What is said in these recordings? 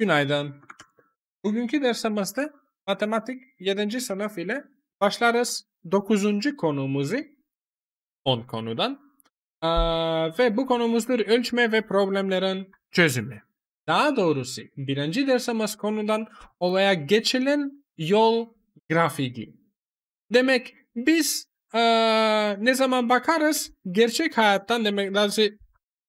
Günaydın. Bugünkü dersimizde matematik 7. sınıf ile başlarız 9. konumuzu 10 konudan. Ee, ve bu konumuzdur ölçme ve problemlerin çözümü. Daha doğrusu 1. dersimiz konudan olaya geçilen yol grafiği. Demek biz ee, ne zaman bakarız gerçek hayattan demek lazım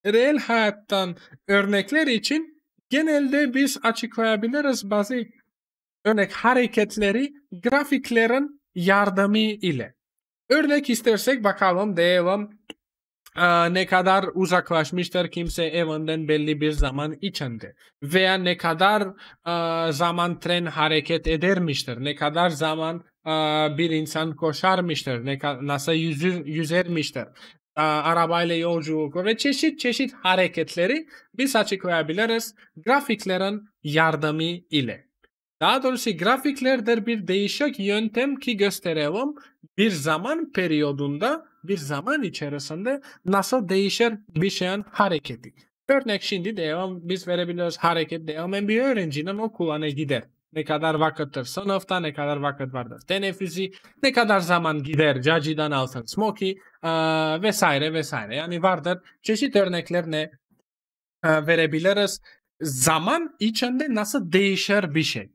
reel hayattan örnekler için Genelde biz açıklayabiliriz bazı örnek hareketleri grafiklerin yardımı ile. Örnek istersek bakalım diyelim ee, ne kadar uzaklaşmıştır kimse evinden belli bir zaman içinde veya ne kadar e, zaman tren hareket edermiştir, ne kadar zaman e, bir insan koşarmıştır, ne nasıl yüzür, yüzermiştir e, arabayla yolculuk ve çeşit çeşit hareketleri biz açıklayabiliriz grafiklerin yardımı ile. Daha doğrusu grafiklerdir bir değişik yöntem ki gösterelim bir zaman periyodunda, bir zaman içerisinde nasıl değişir bir şeyin hareketi. Örnek şimdi devam, biz verebiliriz hareket devam bir öğrencinin okuluna gider ne kadar vakıttır sınıfta, ne kadar vakit vardır teneffüsi, ne kadar zaman gider cacıdan alsın smoky e, vesaire vesaire. Yani vardır çeşit örneklerine e, verebiliriz. Zaman içinde nasıl değişir bir şey.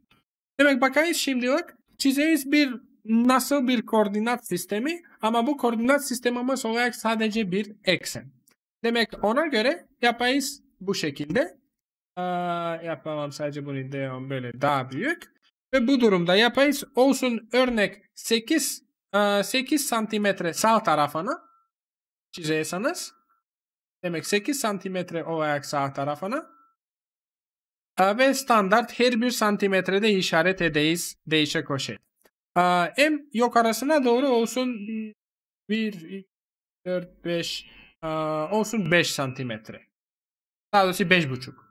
Demek bakayız şimdi bak çizeyiz bir nasıl bir koordinat sistemi ama bu koordinat sistemimiz olarak sadece bir eksen. Demek ona göre yapayız bu şekilde. Aa, yapamam sadece bunu devam böyle daha büyük. Ve bu durumda yapayız. Olsun örnek 8 8 santimetre sağ tarafını çizeceksiniz. Demek 8 santimetre olarak sağ tarafını. Ve standart her bir santimetrede işaret edeyiz değişe köşe. m yukarısına doğru olsun 1, 2, 4, 5 olsun 5 santimetre. Daha doğrusu buçuk.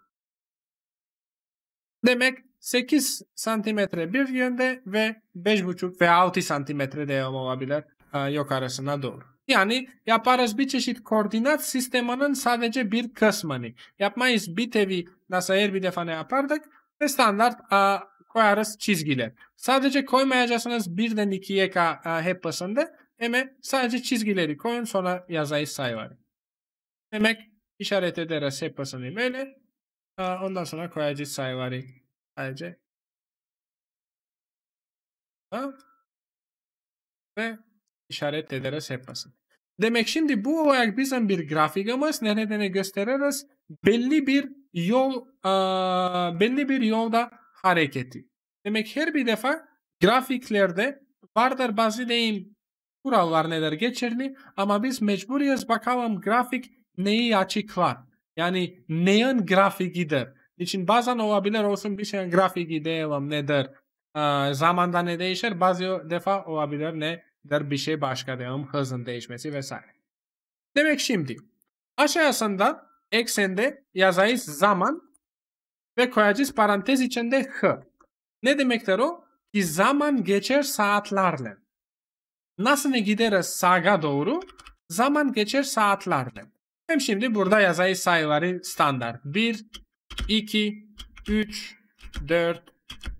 Demek 8 santimetre bir yönde ve 5,5 ve 6 santimetre de olabilir ee, yukarısına doğru. Yani yaparız bir çeşit koordinat sistemanın sadece bir kısmını. Yapmayız bir tevi nasıl her bir defa ne yapardık ve standart a, e, koyarız çizgiler. Sadece koymayacaksınız birden ikiye ka, e, a, Eme sadece çizgileri koyun sonra yazayız sayıları. Demek işaret ederiz hepsini böyle Ondan sonra koyacağız sayıları. Sadece. Ve işaret ederiz hepsini. Şey Demek şimdi bu olarak bizim bir grafikamız nerede gösteririz? Belli bir yol belli bir yolda hareketi. Demek her bir defa grafiklerde vardır bazı deyim kurallar neler geçerli ama biz mecburiyuz bakalım grafik neyi açıklar. Yani neyin grafikidir? İçin bazen olabilir olsun bir şeyin grafiki diyelim nedir? Ee, zamanda ne değişir? Bazı defa olabilir ne der bir şey başka diyelim hızın değişmesi vesaire. Demek şimdi aşağısında eksende yazayız zaman ve koyacağız parantez içinde h. Ne demektir o? Ki zaman geçer saatlerle. Nasıl ne gideriz sağa doğru? Zaman geçer saatlerle. Hem şimdi burada yazayı sayıları standart. 1, 2, 3, 4,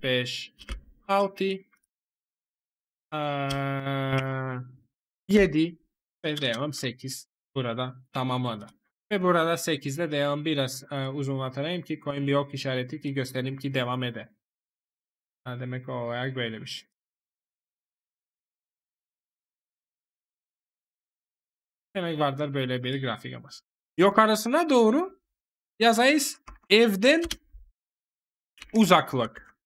5, 6, 7 ve devam 8 burada tamamladı. Ve burada 8 devam biraz uzunlatayım ki koyayım bir ok işareti ki göstereyim ki devam eder. Ha, demek olarak şey. Demek vardır böyle bir grafik yapması. Yukarısına doğru yazayız evden uzaklık.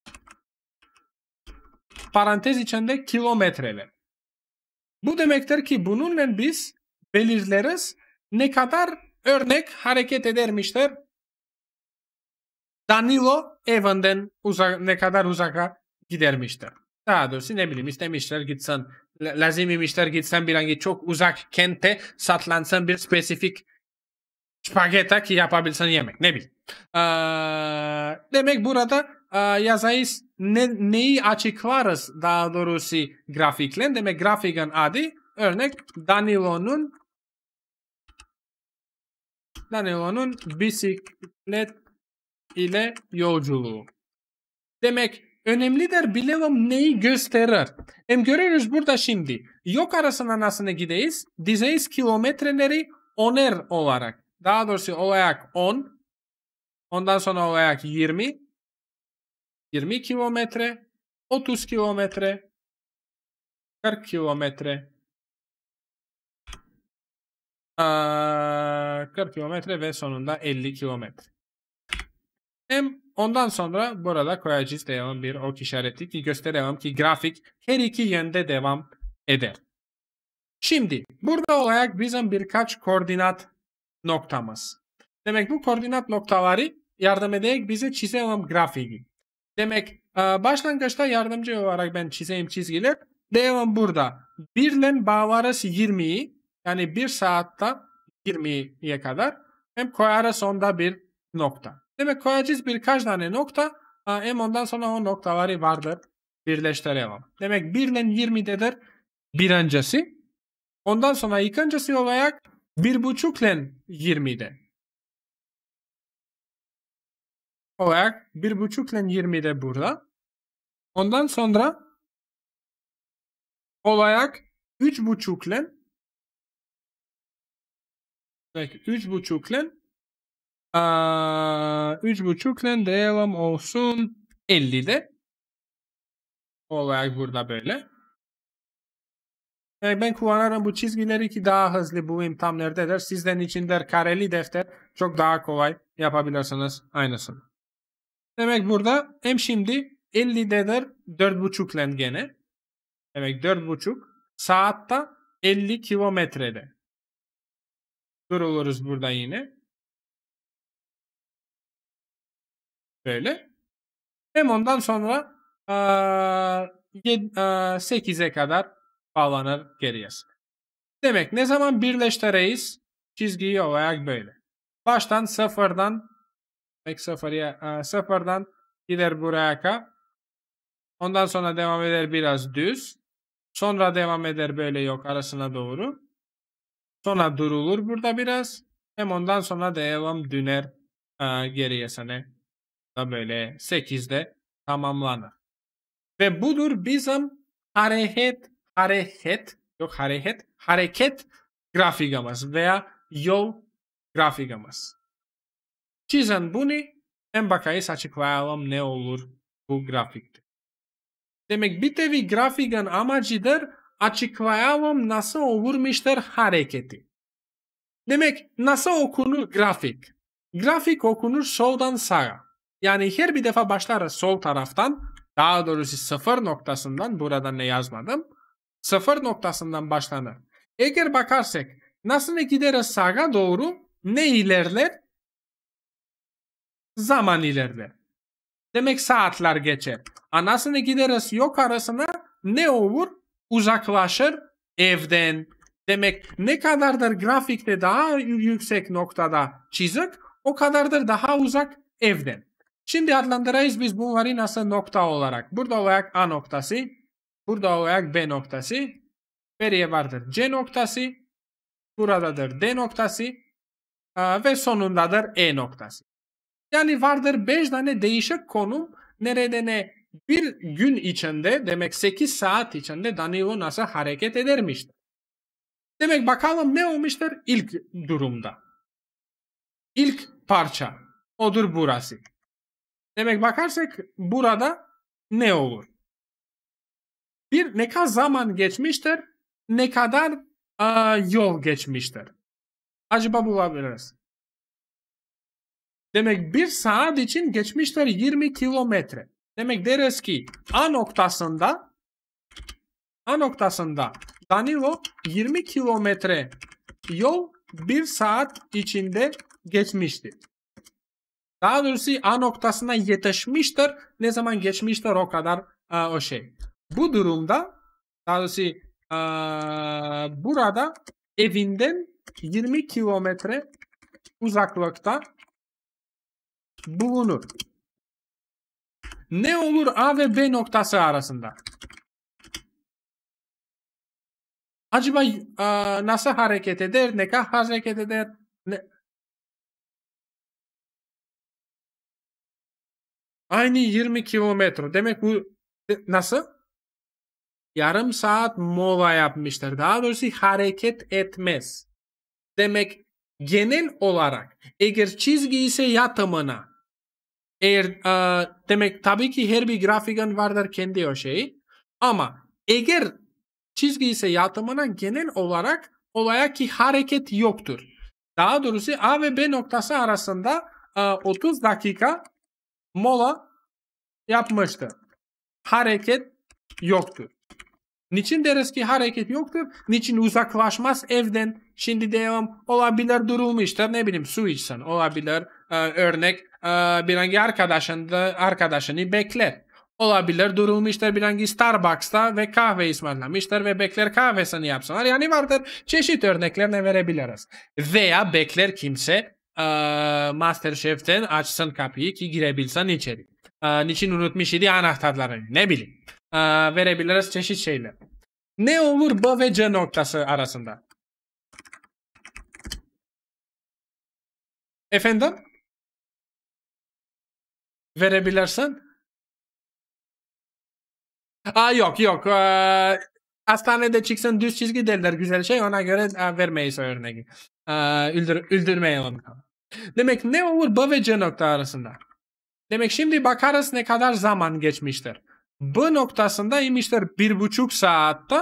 Parantez içinde kilometreler. Bu demektir ki bununla biz belirleriz ne kadar örnek hareket edermiştir. Danilo evinden uzak, ne kadar uzaka gidermiştir. Daha doğrusu ne bileyim istemişler gitsen Lazım lazımymışlar gitsen bir hangi çok uzak kente satlansan bir spesifik spagetti ki yapabilsen yemek ne bileyim. demek burada yazayız ne, neyi açıklarız daha doğrusu grafikle. Demek grafikin adı örnek Danilo'nun Danilo'nun bisiklet ile yolculuğu. Demek Önemlidir bilemem neyi gösterir. Hem görürüz burada şimdi. Yok arasına nasıl gideyiz? Dizeyiz kilometreleri oner olarak. Daha doğrusu olarak 10. Ondan sonra olarak 20. 20 kilometre. 30 kilometre. 40 kilometre. 40 kilometre ve sonunda 50 kilometre. Hem Ondan sonra burada koyacağız devam bir ok işareti ki gösteremem ki grafik her iki yönde devam eder. Şimdi burada olarak bizim birkaç koordinat noktamız. Demek bu koordinat noktaları yardım ederek bize çizemem grafiği. Demek e, başlangıçta yardımcı olarak ben çizeyim çizgiler. Devam burada. 1 ile bağlarız 20'yi. Yani 1 saatte 20'ye kadar. Hem koyarız onda bir nokta. Demek koyacağız birkaç tane nokta. M ondan sonra o noktaları vardır. Birleştiremem. Demek 1 ile 20'dedir bir öncesi. Ondan sonra ikincisi olarak 1.5 ile 20'de. Olarak 1.5 ile 20'de burada. Ondan sonra olarak 3.5 ile 3.5 ile Üç buçukla devam olsun 50'de. Olarak burada böyle. ben kullanırım bu çizgileri ki daha hızlı bulayım tam nerededir. Sizden için der kareli defter çok daha kolay yapabilirsiniz aynısını. Demek burada hem şimdi 50'de der 4.5 len gene. Demek 4.5 saatte 50 kilometrede. Duruluruz burada yine. böyle. Hem ondan sonra e, 8'e kadar bağlanır geriye. Demek ne zaman birleşti birleştireyiz? Çizgiyi olarak böyle. Baştan sıfırdan demek sıfırya, sıfırdan gider buraya ka. Ondan sonra devam eder biraz düz. Sonra devam eder böyle yok arasına doğru. Sonra durulur burada biraz. Hem ondan sonra devam döner e, geriye sana da böyle 8'de tamamlanır. Ve budur bizim hareket, hareket, yok hareket, hareket grafikamız veya yol grafikamız. Çizen bunu en bakayız açıklayalım ne olur bu grafikte. Demek bir tevi grafikan amacıdır açıklayalım nasıl olurmuştur hareketi. Demek nasıl okunur grafik? Grafik okunur soldan sağa. Yani her bir defa başlar sol taraftan. Daha doğrusu sıfır noktasından buradan ne yazmadım. Sıfır noktasından başlanır. Eğer bakarsak nasıl gideriz sağa doğru ne ilerler? Zaman ilerler. Demek saatler geçer. Anasını gideriz yok arasına ne olur? Uzaklaşır evden. Demek ne kadardır grafikte daha yüksek noktada çizik o kadardır daha uzak evden. Şimdi adlandırayız biz bunları nasıl nokta olarak. Burada olarak A noktası, burada olarak B noktası, veriye vardır C noktası, buradadır D noktası e, ve sonundadır E noktası. Yani vardır 5 tane değişik konum nerede ne bir gün içinde demek 8 saat içinde Danilo nasıl hareket edermiştir. Demek bakalım ne olmuştur ilk durumda. İlk parça odur burası demek bakarsak burada ne olur? Bir ne kadar zaman geçmiştir, ne kadar a, yol geçmiştir. Acaba bulabiliriz. Demek bir saat için geçmiştir 20 kilometre. Demek deriz ki A noktasında A noktasında Danilo 20 kilometre yol bir saat içinde geçmişti. Daha doğrusu A noktasına yetişmiştir. Ne zaman geçmiştir o kadar a, e, o şey. Bu durumda daha doğrusu a, e, burada evinden 20 kilometre uzaklıkta bulunur. Ne olur A ve B noktası arasında? Acaba a, e, nasıl hareket eder? Ne kadar hareket eder? Ne, Aynı 20 kilometre. Demek bu nasıl? Yarım saat mola yapmışlar. Daha doğrusu hareket etmez. Demek genel olarak eğer çizgi ise yatımına eğer e, demek tabii ki her bir grafikan vardır kendi o şeyi ama eğer çizgi ise yatımına genel olarak olaya ki hareket yoktur. Daha doğrusu A ve B noktası arasında e, 30 dakika mola yapmıştı. Hareket yoktur. Niçin deriz ki hareket yoktur? Niçin uzaklaşmaz evden? Şimdi devam olabilir durulmuştur. Ne bileyim su içsen olabilir. Ee, örnek e, bir hangi arkadaşın arkadaşını bekler. Olabilir durulmuştur bir hangi Starbucks'ta ve kahve ısmarlamıştır ve bekler kahvesini yapsınlar. Yani vardır çeşit örnekler ne verebiliriz. Veya bekler kimse e, Masterchef'ten açsın kapıyı ki girebilsen içeri. niçin unutmuş idi anahtarlarını ne bileyim. E, verebiliriz çeşit şeyler. Ne olur B ve C noktası arasında? Efendim? Verebilirsen? Aa yok yok. Ee, hastanede çıksın düz çizgi derler güzel şey. Ona göre vermeyiz örneği. Ee, öldür, öldürmeyelim. Demek ne olur B ve C nokta arasında? Demek şimdi bakarız ne kadar zaman geçmiştir. B noktasında imiştir 1,5 saatte.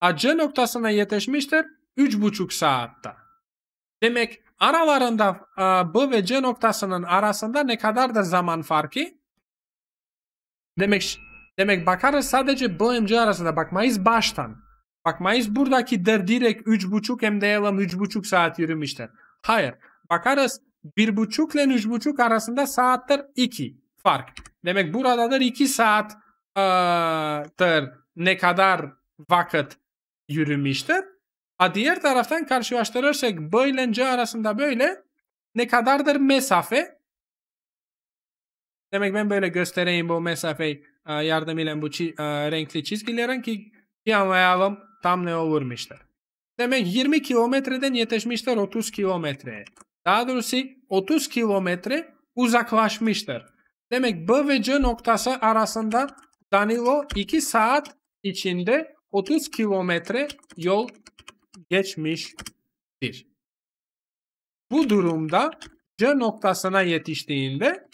A C noktasına yetişmiştir 3,5 saatte. Demek aralarında B ve C noktasının arasında ne kadar da zaman farkı? Demek demek bakarız sadece B ve C arasında bakmayız baştan. Bakmayız buradaki der direkt 3,5 hem de 3,5 saat yürümüştür. Hayır bakarız 1,5 ile 3,5 arasında saattir 2 fark. Demek buradadır 2 saat ıı, ne kadar vakit yürümüştür. A diğer taraftan karşılaştırırsak B C arasında böyle ne kadardır mesafe? Demek ben böyle göstereyim bu mesafeyi yardımıyla bu çi renkli çizgilerin ki bir anlayalım tam ne olurmuştur. Demek 20 kilometreden yetişmiştir 30 kilometreye. Daha doğrusu 30 kilometre uzaklaşmıştır. Demek B ve C noktası arasında Danilo 2 saat içinde 30 kilometre yol geçmiştir. Bu durumda C noktasına yetiştiğinde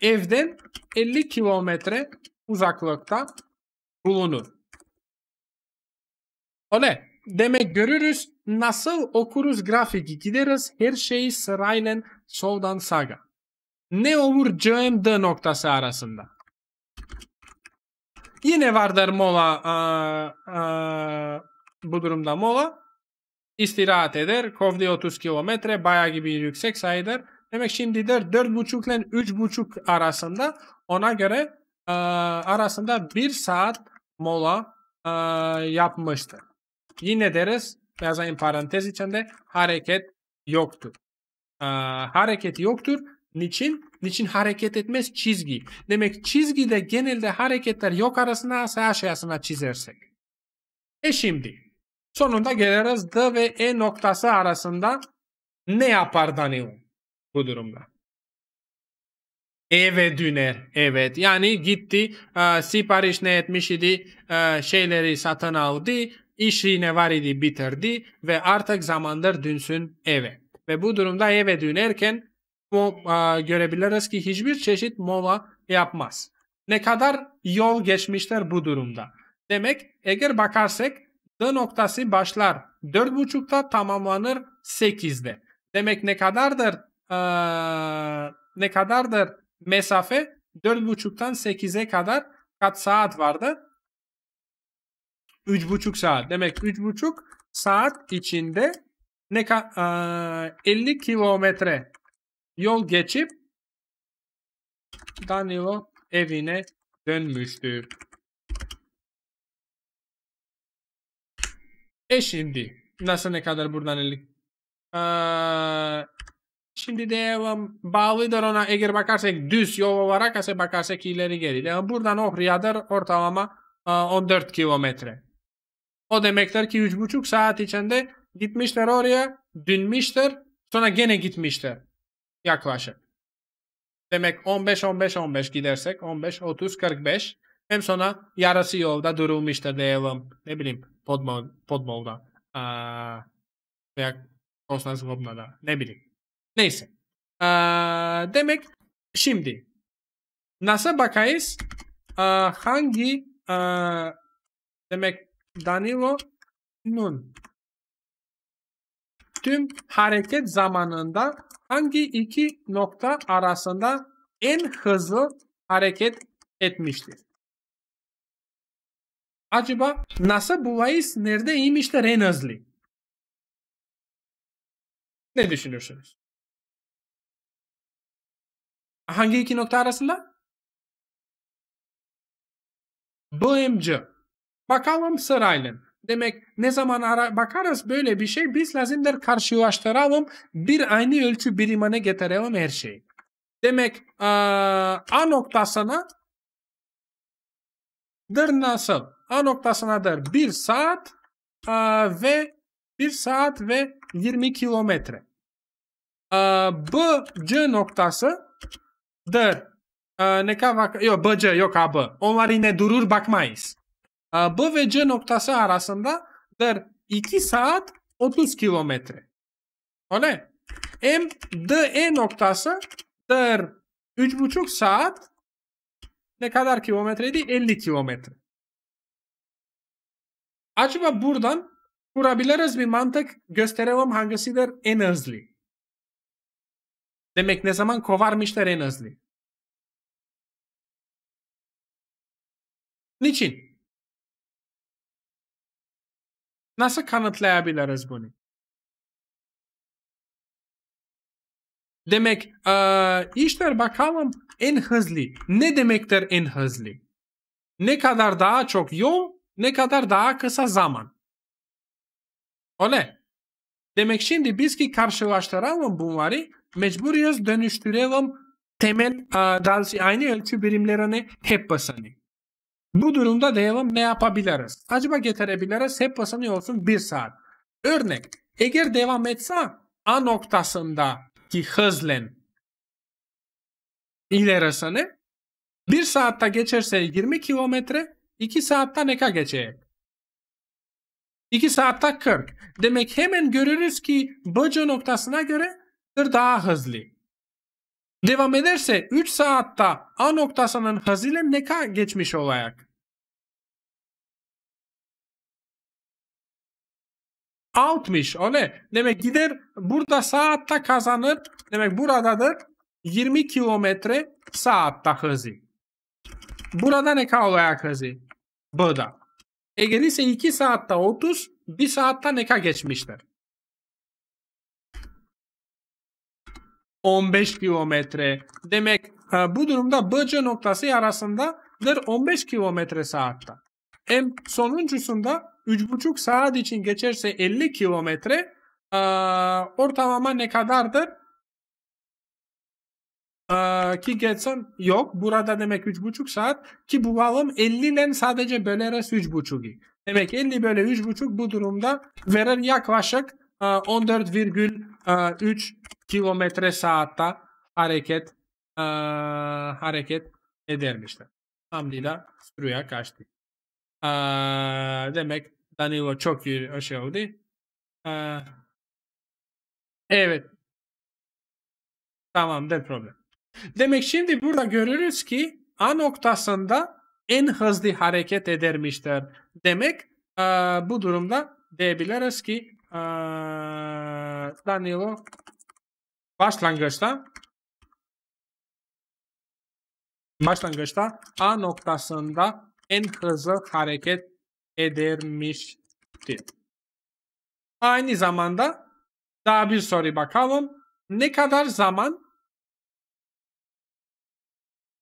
evden 50 kilometre uzaklıkta bulunur. Oley! demek görürüz. Nasıl okuruz grafiki gideriz. Her şeyi sırayla soldan sağa. Ne olur CMD noktası arasında. Yine vardır mola a, a, bu durumda mola. istirahat eder. Kovdi 30 kilometre bayağı gibi yüksek sayıdır. Demek şimdi der 4.5 ile 3.5 arasında ona göre a, arasında 1 saat mola a, yapmıştır. Yine deriz yazayım parantez içinde hareket yoktur. Ee, hareket yoktur. Niçin? Niçin hareket etmez çizgi. Demek çizgide genelde hareketler yok arasında sağ aşağısına çizersek. E şimdi sonunda geliriz D ve E noktası arasında ne yapar Danilo bu durumda? Eve döner. Evet. Yani gitti e, sipariş ne etmiş idi e, şeyleri satın aldı İşi yine var idi bitirdi ve artık zamandır dönsün eve. Ve bu durumda eve dönerken görebiliriz ki hiçbir çeşit mola yapmaz. Ne kadar yol geçmişler bu durumda. Demek eğer bakarsak D noktası başlar 4.30'da tamamlanır 8'de. Demek ne kadardır ee, ne kadardır mesafe 4.30'dan 8'e kadar kaç saat vardı? 3,5 saat. Demek 3,5 saat içinde ne ka- e, 50 kilometre yol geçip Danilo evine dönmüştür. E şimdi nasıl ne kadar buradan 50 ee, şimdi devam. bağlıdır ona eğer bakarsak düz yol olarak ise bakarsak ileri geri. Yani buradan Ohriyadır ortalama 14 kilometre. O demektir ki 3,5 saat içinde gitmişler oraya, dönmüşler, sonra gene gitmişler yaklaşık. Demek 15-15-15 gidersek 15-30-45 hem sonra yarısı yolda durulmuştur diyelim. Ne bileyim Podmol, Podmol'da Aa, veya Kostas ne bileyim. Neyse. Aa, demek şimdi NASA bakayız? Aa, hangi aa, demek Danilo Nun. Tüm hareket zamanında hangi iki nokta arasında en hızlı hareket etmiştir? Acaba nasıl bulayız neredeymişler en hızlı? Ne düşünürsünüz? Hangi iki nokta arasında? BMC. Bakalım sırayla. Demek ne zaman ara bakarız böyle bir şey biz lazımdır karşılaştıralım. Bir aynı ölçü birimine getirelim her şeyi. Demek A noktasına dır nasıl? A noktasına dır 1 saat a, ve 1 saat ve 20 kilometre. B C noktası dır. A, ne kadar yok B C yok AB. Onlar yine durur bakmayız. Ee, B ve C noktası der 2 saat 30 kilometre. Öyle. M, D, E noktasıdır 3,5 saat ne kadar kilometreydi? 50 kilometre. Acaba buradan kurabiliriz bir mantık gösterelim hangisidir en hızlı. Demek ne zaman kovarmışlar en hızlı. Niçin? Nasıl kanıtlayabiliriz bunu? Demek e, işler bakalım en hızlı. Ne demektir en hızlı? Ne kadar daha çok yol, ne kadar daha kısa zaman. Öyle. Demek şimdi biz ki karşılaştıralım bunları, mecburiyiz dönüştürelim temel e, aynı ölçü birimlerine hep basanı. Bu durumda devam ne yapabiliriz? Acaba getirebiliriz hep basınıyorsun bir saat. Örnek, eğer devam etse A noktasındaki hızlen ilerisini bir saatte geçerse 20 kilometre, 2 saatte kadar geçecek? 2 saatte 40. Demek hemen görürüz ki BC noktasına göre daha hızlı. Devam ederse 3 saatte A noktasının hızıyla kadar geçmiş olacak? 60 o ne? Demek gider burada saatte kazanır. Demek buradadır 20 kilometre saatte hızı. Burada ne kalacak hızı? Burada. Eğer ise 2 saatte 30, 1 saatte neka geçmiştir. 15 kilometre. Demek bu durumda BC noktası arasındadır 15 kilometre saatte. En sonuncusunda 3,5 saat için geçerse 50 kilometre ortalama ne kadardır? Ee, ki geçsem yok. Burada demek 3,5 saat. Ki bulalım 50 ile sadece böleriz 3,5'i. Demek 50 bölü 3,5 bu durumda verir yaklaşık e, 14,3 kilometre saatte hareket e, hareket edermişler. Hamdiyle sürüye kaçtık. Ee, demek Danilo çok iyi aşağı oldu. Ee, evet. Tamam de problem. Demek şimdi burada görürüz ki A noktasında en hızlı hareket edermişler. Demek e, bu durumda diyebiliriz ki e, Danilo başlangıçta başlangıçta A noktasında en hızlı hareket edermişti. Aynı zamanda daha bir soru bakalım. Ne kadar zaman?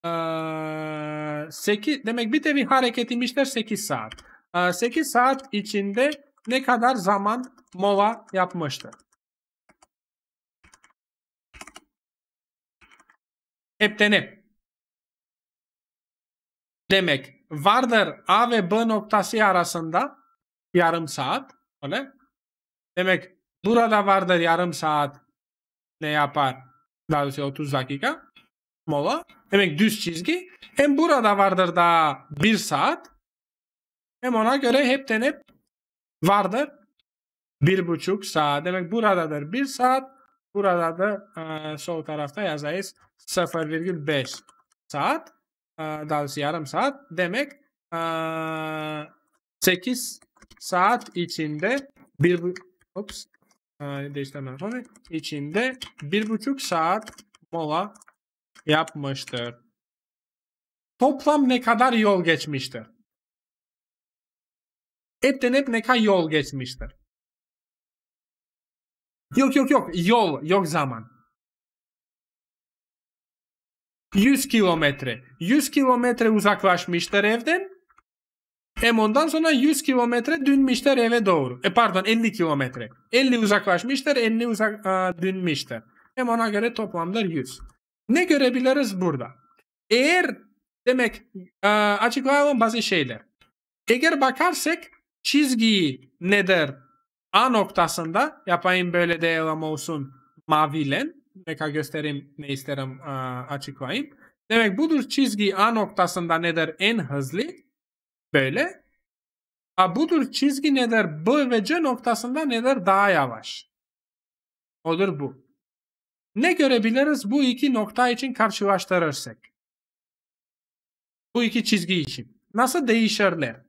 Ee, 8 demek bir de bir hareket imişler 8 saat. Ee, 8 saat içinde ne kadar zaman mola yapmıştı? Hepten hep. Demek vardır A ve B noktası arasında yarım saat. Öyle. Demek burada vardır yarım saat ne yapar? Daha doğrusu 30 dakika mola. Demek düz çizgi. Hem burada vardır daha bir saat. Hem ona göre hepten hep vardır bir buçuk saat. Demek buradadır bir saat. Burada da e, sol tarafta yazayız 0,5 saat daha doğrusu yarım saat demek 8 saat içinde bir ops değiştirmem sonra içinde bir buçuk saat mola yapmıştır. Toplam ne kadar yol geçmiştir? Hepten hep ne kadar yol geçmiştir? Yok yok yok yol yok zaman. 100 kilometre. 100 kilometre uzaklaşmıştır evden. Hem ondan sonra 100 kilometre dönmüşler eve doğru. E pardon 50 kilometre. 50 uzaklaşmıştır, 50 uzak, a, e, dönmüşler. Hem ona göre toplamda 100. Ne görebiliriz burada? Eğer demek a, e, açıklayalım bazı şeyler. Eğer bakarsak çizgiyi nedir? A noktasında yapayım böyle de olsun mavilen neka gösterim, ne isterim açıklayayım. Demek budur çizgi A noktasında nedir en hızlı böyle. A budur çizgi nedir B ve C noktasında nedir daha yavaş. Odur bu. Ne görebiliriz bu iki nokta için karşılaştırırsak? Bu iki çizgi için. Nasıl değişirler?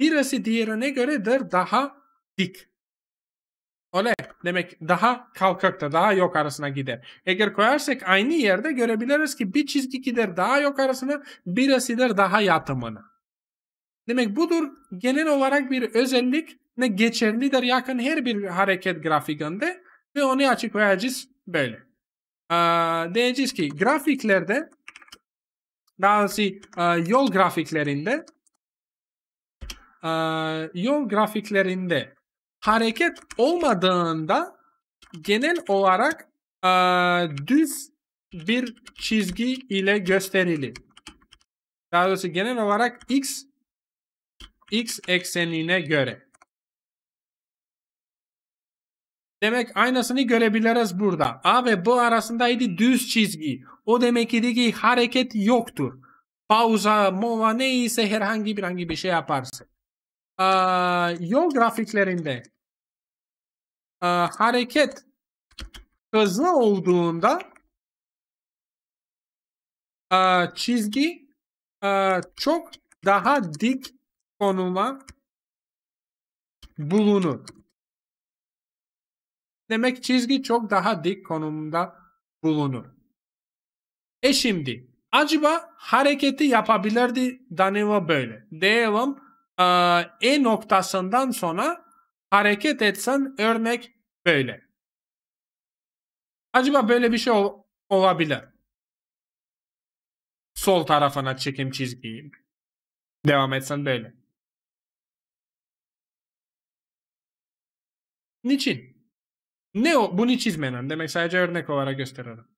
Birisi diğerine göredir daha dik. Ole demek daha kalkakta daha yok arasına gider. Eğer koyarsak aynı yerde görebiliriz ki bir çizgi gider daha yok arasına birisi gider daha yatımına. Demek budur genel olarak bir özellik ne geçerlidir yakın her bir hareket grafiğinde ve onu açıklayacağız böyle. Ee, diyeceğiz ki grafiklerde daha doğrusu yol grafiklerinde yol grafiklerinde hareket olmadığında genel olarak e, düz bir çizgi ile gösterilir. Daha doğrusu genel olarak x x eksenine göre. Demek aynasını görebiliriz burada. A ve B arasındaydı düz çizgi. O demek idi ki hareket yoktur. Pauza, mova neyse herhangi bir hangi bir şey yaparsın. Ee, yol grafiklerinde e, hareket hızlı olduğunda e, çizgi e, çok daha dik konuma bulunur. Demek çizgi çok daha dik konumda bulunur. E şimdi acaba hareketi yapabilirdi Danilo böyle. Diyelim e, noktasından sonra hareket etsen örnek Böyle. Acaba böyle bir şey olabilir. Sol tarafına çekim çizgiyi. Devam etsen böyle. Niçin? Ne o? Bunu çizmeden demek sadece örnek olarak gösteriyorum.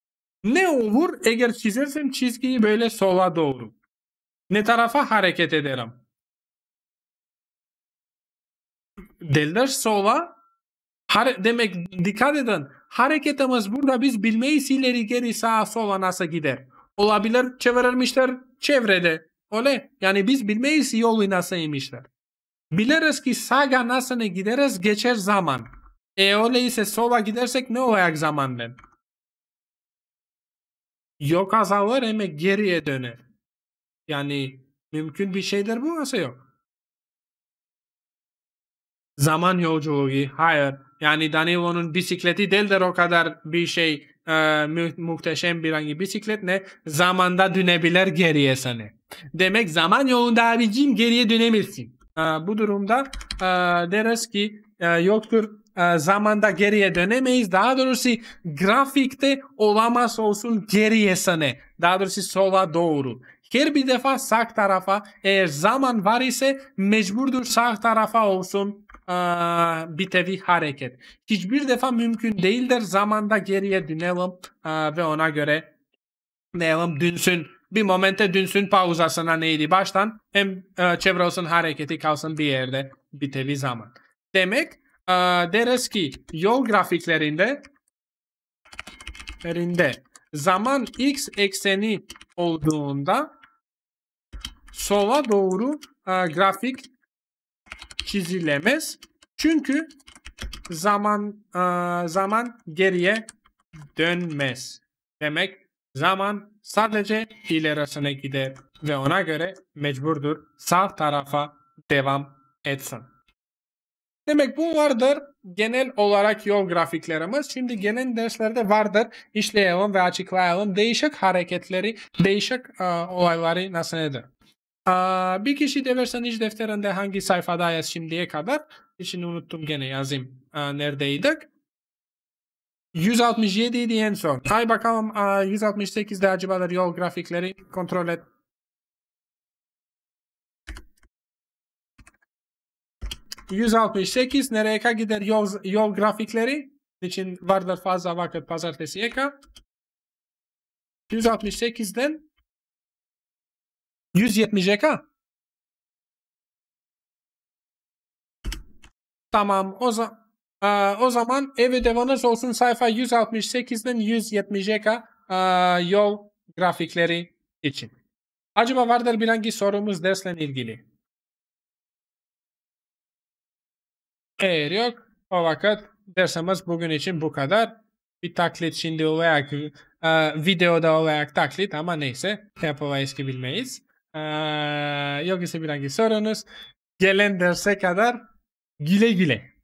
Ne olur eğer çizersem çizgiyi böyle sola doğru. Ne tarafa hareket ederim? Deller sola Hare, demek dikkat edin. Hareketimiz burada biz bilmeyiz ileri geri sağa sola nasıl gider. Olabilir çevirmişler çevrede. Öyle. Yani biz bilmeyiz yolu nasıl imişler. Biliriz ki sağa nasıl gideriz geçer zaman. E öyleyse sola gidersek ne olacak zamanla? Yok azalır ama geriye döner. Yani mümkün bir şeydir bu nasıl yok? zaman yolculuğu. Hayır. Yani Danilo'nun bisikleti değildir o kadar bir şey e, mu- muhteşem bir hangi bisiklet ne zamanda dönebilir geriye sana. Demek zaman yolunda abicim geriye dönemezsin. E, bu durumda e, deriz ki e, yoktur e, zamanda geriye dönemeyiz. Daha doğrusu grafikte olamaz olsun geriye sana. Daha doğrusu sola doğru. Her bir defa sağ tarafa eğer zaman var ise mecburdur sağ tarafa olsun bir tevi hareket. Hiçbir defa mümkün değildir. Zamanda geriye dönelim ve ona göre diyelim dünsün bir momente dünsün pauzasına neydi baştan hem e, çevre olsun hareketi kalsın bir yerde bir zaman. Demek deriz ki yol grafiklerinde grafiklerinde zaman x ekseni olduğunda sola doğru grafik çizilemez. Çünkü zaman e, zaman geriye dönmez. Demek zaman sadece ilerisine gider ve ona göre mecburdur sağ tarafa devam etsin. Demek bu vardır genel olarak yol grafiklerimiz. Şimdi genel derslerde vardır. İşleyelim ve açıklayalım. Değişik hareketleri, değişik e, olayları nasıl nedir? bir kişi deversen verseniz defterinde hangi sayfadayız şimdiye kadar. Şimdi unuttum gene yazayım neredeydik. 167 idi en son. Hay bakalım 168'de acaba yol grafikleri kontrol et. ...168 nereye gider yol, yol grafikleri? için vardır fazla vakit pazartesiye kadar. 168'den 170 170'e Tamam o zaman ee, o zaman ev ödeviniz olsun sayfa 168'den 170'e kadar e, yol grafikleri için. Acaba vardır bir hangi sorumuz dersle ilgili? Eğer yok o vakit dersimiz bugün için bu kadar. Bir taklit şimdi olarak e, videoda olarak taklit ama neyse yapamayız ki bilmeyiz yok ise bir hangi sorunuz. Gelen derse kadar güle güle.